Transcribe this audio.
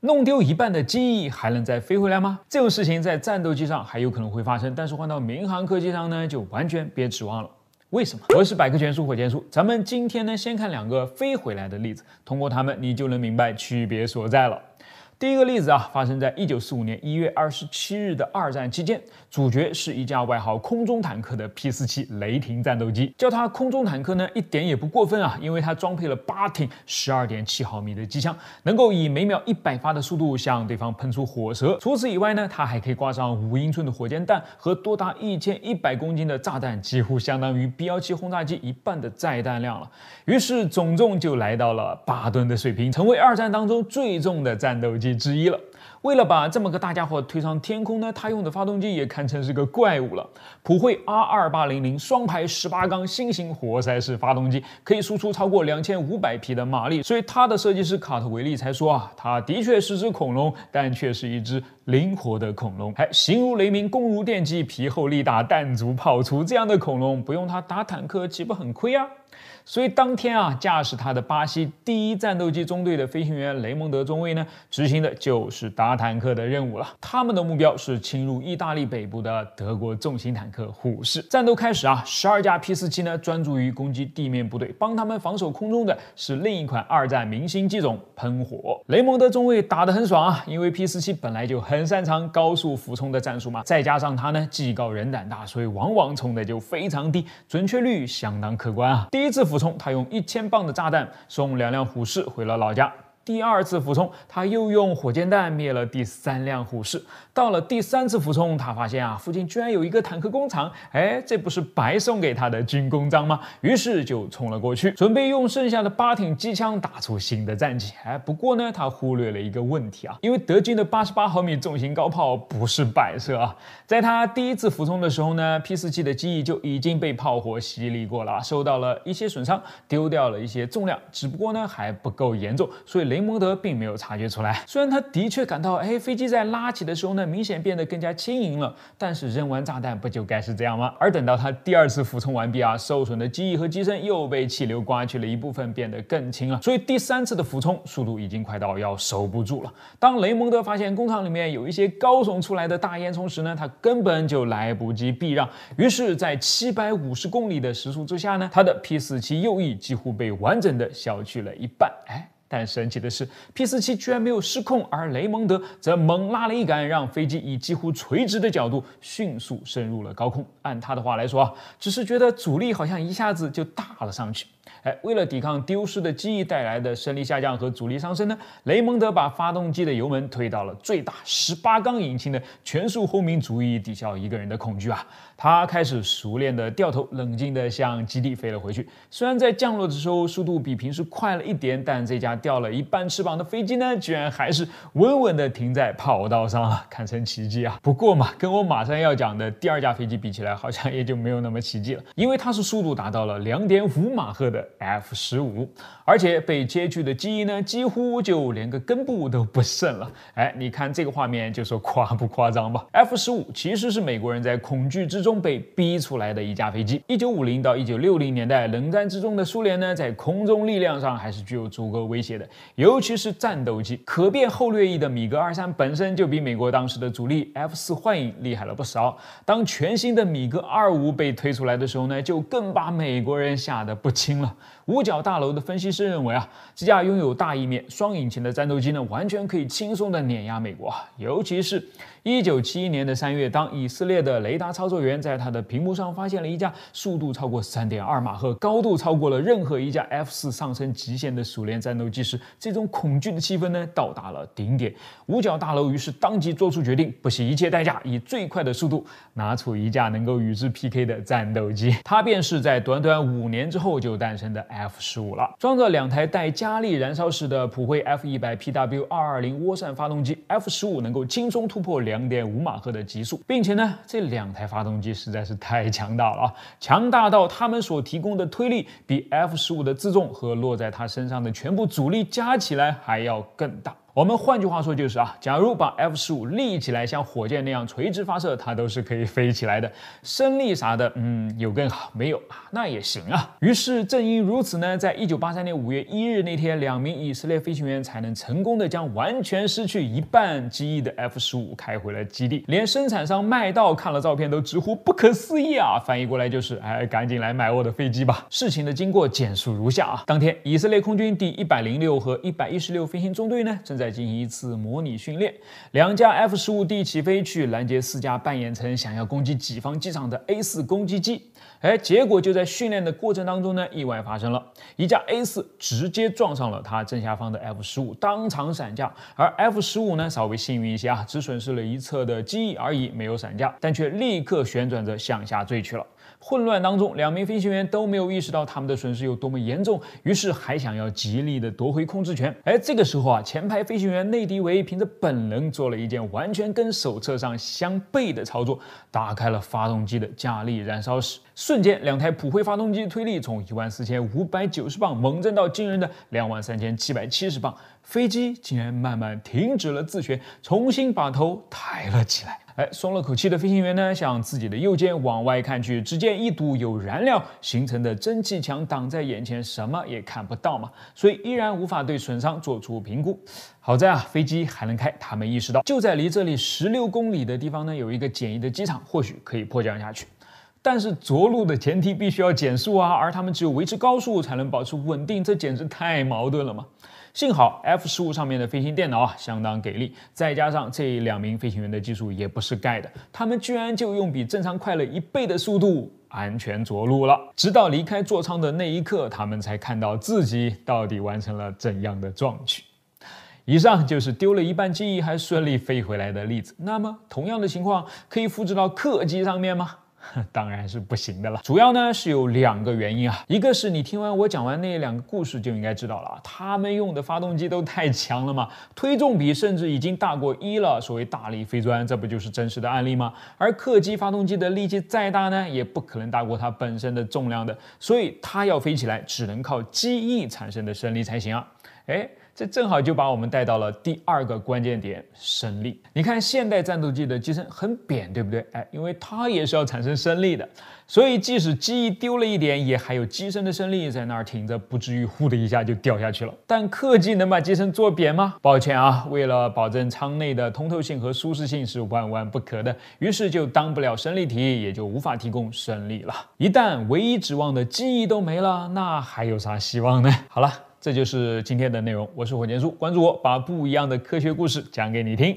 弄丢一半的机翼还能再飞回来吗？这种事情在战斗机上还有可能会发生，但是换到民航客机上呢，就完全别指望了。为什么？我是百科全书火箭叔，咱们今天呢，先看两个飞回来的例子，通过它们，你就能明白区别所在了。第一个例子啊，发生在一九四五年一月二十七日的二战期间，主角是一架外号“空中坦克”的 P 四七雷霆战斗机。叫它“空中坦克”呢，一点也不过分啊，因为它装配了八挺十二点七毫米的机枪，能够以每秒一百发的速度向对方喷出火舌。除此以外呢，它还可以挂上五英寸的火箭弹和多达一千一百公斤的炸弹，几乎相当于 B 幺七轰炸机一半的载弹量了。于是总重就来到了八吨的水平，成为二战当中最重的战斗机。之一了。为了把这么个大家伙推上天空呢，他用的发动机也堪称是个怪物了——普惠 R 二八零零双排十八缸新型活塞式发动机，可以输出超过两千五百匹的马力。所以它的设计师卡特维利才说啊，它的确是只恐龙，但却是一只灵活的恐龙，还形如雷鸣，攻如电击，皮厚力大，弹足炮粗。这样的恐龙不用它打坦克，岂不很亏啊？所以当天啊，驾驶他的巴西第一战斗机中队的飞行员雷蒙德中尉呢，执行的就是打坦克的任务了。他们的目标是侵入意大利北部的德国重型坦克虎式。战斗开始啊，十二架 P 四七呢，专注于攻击地面部队，帮他们防守空中的是另一款二战明星机种喷火。雷蒙德中尉打得很爽啊，因为 P 四七本来就很擅长高速俯冲的战术嘛，再加上他呢技高人胆大，所以往往冲的就非常低，准确率相当可观啊。第一次俯。他用一千磅的炸弹送两辆虎式回了老家。第二次俯冲，他又用火箭弹灭了第三辆虎式。到了第三次俯冲，他发现啊，附近居然有一个坦克工厂，哎，这不是白送给他的军功章吗？于是就冲了过去，准备用剩下的八挺机枪打出新的战绩。哎，不过呢，他忽略了一个问题啊，因为德军的八十八毫米重型高炮不是摆设啊。在他第一次俯冲的时候呢，P 四七的机翼就已经被炮火洗礼过了，受到了一些损伤，丢掉了一些重量，只不过呢还不够严重，所以雷。雷蒙德并没有察觉出来，虽然他的确感到，哎，飞机在拉起的时候呢，明显变得更加轻盈了。但是扔完炸弹不就该是这样吗？而等到他第二次俯冲完毕啊，受损的机翼和机身又被气流刮去了一部分，变得更轻了。所以第三次的俯冲速度已经快到要守不住了。当雷蒙德发现工厂里面有一些高耸出来的大烟囱时呢，他根本就来不及避让。于是，在七百五十公里的时速之下呢，他的 P 四七右翼几乎被完整的削去了一半。哎。但神奇的是，P 四七居然没有失控，而雷蒙德则猛拉了一杆，让飞机以几乎垂直的角度迅速升入了高空。按他的话来说，啊，只是觉得阻力好像一下子就大了上去。哎，为了抵抗丢失的记忆带来的升力下降和阻力上升呢，雷蒙德把发动机的油门推到了最大，十八缸引擎的全速轰鸣足以抵消一个人的恐惧啊！他开始熟练的掉头，冷静的向基地飞了回去。虽然在降落的时候速度比平时快了一点，但这架掉了一半翅膀的飞机呢，居然还是稳稳的停在跑道上了，堪称奇迹啊！不过嘛，跟我马上要讲的第二架飞机比起来，好像也就没有那么奇迹了，因为它是速度达到了两点五马赫的。F 十五，而且被揭去的机翼呢，几乎就连个根部都不剩了。哎，你看这个画面，就说夸不夸张吧？F 十五其实是美国人，在恐惧之中被逼出来的一架飞机。一九五零到一九六零年代，冷战之中的苏联呢，在空中力量上还是具有足够威胁的，尤其是战斗机，可变后掠翼的米格二三本身就比美国当时的主力 F 四幻影厉害了不少。当全新的米格二五被推出来的时候呢，就更把美国人吓得不轻了。五角大楼的分析师认为啊，这架拥有大翼面、双引擎的战斗机呢，完全可以轻松的碾压美国啊。尤其是1971年的3月，当以色列的雷达操作员在他的屏幕上发现了一架速度超过3.2马赫、高度超过了任何一架 F4 上升极限的苏联战斗机时，这种恐惧的气氛呢，到达了顶点。五角大楼于是当即做出决定，不惜一切代价，以最快的速度拿出一架能够与之 PK 的战斗机。它便是在短短五年之后就诞。的 F 十五了，装着两台带加力燃烧式的普惠 F 一百 PW 二二零涡扇发动机，F 十五能够轻松突破两点五马赫的极速，并且呢，这两台发动机实在是太强大了啊，强大到它们所提供的推力比 F 十五的自重和落在它身上的全部阻力加起来还要更大。我们换句话说就是啊，假如把 F 十五立起来，像火箭那样垂直发射，它都是可以飞起来的。升力啥的，嗯，有更好没有啊？那也行啊。于是，正因如此呢，在一九八三年五月一日那天，两名以色列飞行员才能成功的将完全失去一半机翼的 F 十五开回了基地。连生产商麦道看了照片都直呼不可思议啊！翻译过来就是，哎，赶紧来买我的飞机吧。事情的经过简述如下啊，当天，以色列空军第一百零六和一百一十六飞行中队呢，正在再进行一次模拟训练，两架 F 十五 D 起飞去拦截四架扮演成想要攻击己方机场的 A 四攻击机。哎，结果就在训练的过程当中呢，意外发生了，一架 A 四直接撞上了它正下方的 F 十五，当场散架。而 F 十五呢，稍微幸运一些啊，只损失了一侧的机翼而已，没有散架，但却立刻旋转着向下坠去了。混乱当中，两名飞行员都没有意识到他们的损失有多么严重，于是还想要极力的夺回控制权。而这个时候啊，前排飞行员内迪维凭着本能做了一件完全跟手册上相悖的操作，打开了发动机的加力燃烧室。瞬间，两台普惠发动机推力从一万四千五百九十磅猛增到惊人的两万三千七百七十磅，飞机竟然慢慢停止了自旋，重新把头抬了起来。哎，松了口气的飞行员呢，向自己的右肩往外看去，只见一堵有燃料形成的蒸汽墙挡在眼前，什么也看不到嘛，所以依然无法对损伤做出评估。好在啊，飞机还能开，他们意识到就在离这里十六公里的地方呢，有一个简易的机场，或许可以迫降下去。但是着陆的前提必须要减速啊，而他们只有维持高速才能保持稳定，这简直太矛盾了嘛。幸好 F 十五上面的飞行电脑啊相当给力，再加上这两名飞行员的技术也不是盖的，他们居然就用比正常快了一倍的速度安全着陆了。直到离开座舱的那一刻，他们才看到自己到底完成了怎样的壮举。以上就是丢了一半记忆还顺利飞回来的例子。那么同样的情况可以复制到客机上面吗？当然是不行的了，主要呢是有两个原因啊，一个是你听完我讲完那两个故事就应该知道了，他们用的发动机都太强了嘛，推重比甚至已经大过一了，所谓大力飞砖，这不就是真实的案例吗？而客机发动机的力气再大呢，也不可能大过它本身的重量的，所以它要飞起来只能靠机翼产生的升力才行啊，诶。这正好就把我们带到了第二个关键点——升力。你看，现代战斗机的机身很扁，对不对？哎，因为它也是要产生升力的，所以即使机翼丢了一点，也还有机身的升力在那儿停着，不至于呼的一下就掉下去了。但客机能把机身做扁吗？抱歉啊，为了保证舱内的通透性和舒适性是万万不可的，于是就当不了升力体，也就无法提供升力了。一旦唯一指望的机翼都没了，那还有啥希望呢？好了。这就是今天的内容。我是火箭叔，关注我，把不一样的科学故事讲给你听。